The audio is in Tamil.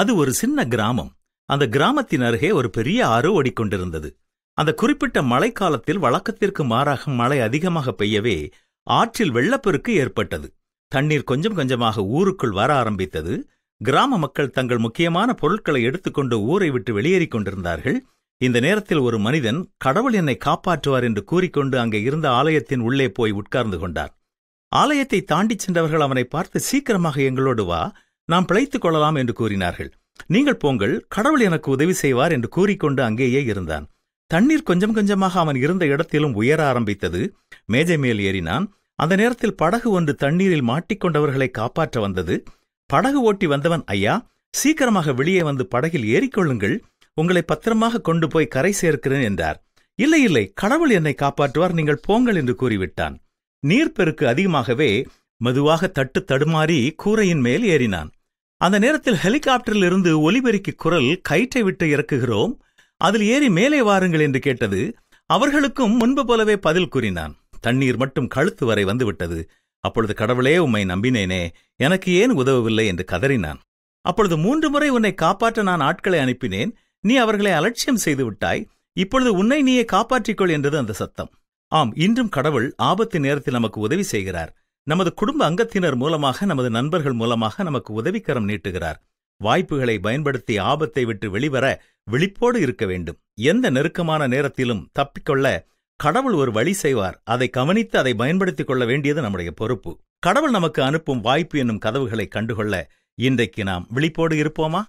அது ஒரு சின்ன கிராமம் அந்த கிராமத்தின் அருகே ஒரு பெரிய ஆறு ஓடிக்கொண்டிருந்தது அந்த குறிப்பிட்ட மழைக்காலத்தில் வழக்கத்திற்கு மாறாக மழை அதிகமாக பெய்யவே ஆற்றில் வெள்ளப்பெருக்கு ஏற்பட்டது தண்ணீர் கொஞ்சம் கொஞ்சமாக ஊருக்குள் வர ஆரம்பித்தது கிராம மக்கள் தங்கள் முக்கியமான பொருட்களை எடுத்துக்கொண்டு ஊரை விட்டு வெளியேறிக் கொண்டிருந்தார்கள் இந்த நேரத்தில் ஒரு மனிதன் கடவுள் என்னை காப்பாற்றுவார் என்று கூறிக்கொண்டு அங்கே இருந்த ஆலயத்தின் உள்ளே போய் உட்கார்ந்து கொண்டார் ஆலயத்தை தாண்டிச் சென்றவர்கள் அவனை பார்த்து சீக்கிரமாக எங்களோடு வா நாம் பிழைத்துக் கொள்ளலாம் என்று கூறினார்கள் நீங்கள் போங்கள் கடவுள் எனக்கு உதவி செய்வார் என்று கூறிக்கொண்டு அங்கேயே இருந்தான் தண்ணீர் கொஞ்சம் கொஞ்சமாக அவன் இருந்த இடத்திலும் உயர ஆரம்பித்தது மேஜை மேல் ஏறினான் அந்த நேரத்தில் படகு ஒன்று தண்ணீரில் மாட்டிக்கொண்டவர்களை காப்பாற்ற வந்தது படகு ஓட்டி வந்தவன் ஐயா சீக்கிரமாக வெளியே வந்து படகில் ஏறிக்கொள்ளுங்கள் உங்களை பத்திரமாக கொண்டு போய் கரை சேர்க்கிறேன் என்றார் இல்லை இல்லை கடவுள் என்னை காப்பாற்றுவார் நீங்கள் போங்கள் என்று கூறிவிட்டான் நீர்ப்பெருக்கு அதிகமாகவே மெதுவாக தட்டு தடுமாறி கூரையின் மேல் ஏறினான் அந்த நேரத்தில் ஹெலிகாப்டரில் இருந்து ஒலிபெருக்கி குரல் கயிற்றை விட்டு இறக்குகிறோம் அதில் ஏறி மேலே வாருங்கள் என்று கேட்டது அவர்களுக்கும் முன்பு போலவே பதில் கூறினான் தண்ணீர் மட்டும் கழுத்து வரை வந்துவிட்டது அப்பொழுது கடவுளே உம்மை நம்பினேனே எனக்கு ஏன் உதவவில்லை என்று கதறினான் அப்பொழுது மூன்று முறை உன்னை காப்பாற்ற நான் ஆட்களை அனுப்பினேன் நீ அவர்களை அலட்சியம் செய்து விட்டாய் இப்பொழுது உன்னை நீயே காப்பாற்றிக்கொள் என்றது அந்த சத்தம் ஆம் இன்றும் கடவுள் ஆபத்து நேரத்தில் நமக்கு உதவி செய்கிறார் நமது குடும்ப அங்கத்தினர் மூலமாக நமது நண்பர்கள் மூலமாக நமக்கு உதவிக்கரம் நீட்டுகிறார் வாய்ப்புகளை பயன்படுத்தி ஆபத்தை விட்டு வெளிவர விழிப்போடு இருக்க வேண்டும் எந்த நெருக்கமான நேரத்திலும் தப்பிக்கொள்ள கடவுள் ஒரு வழி செய்வார் அதை கவனித்து அதை பயன்படுத்திக் கொள்ள வேண்டியது நம்முடைய பொறுப்பு கடவுள் நமக்கு அனுப்பும் வாய்ப்பு என்னும் கதவுகளை கண்டுகொள்ள இன்றைக்கு நாம் விழிப்போடு இருப்போமா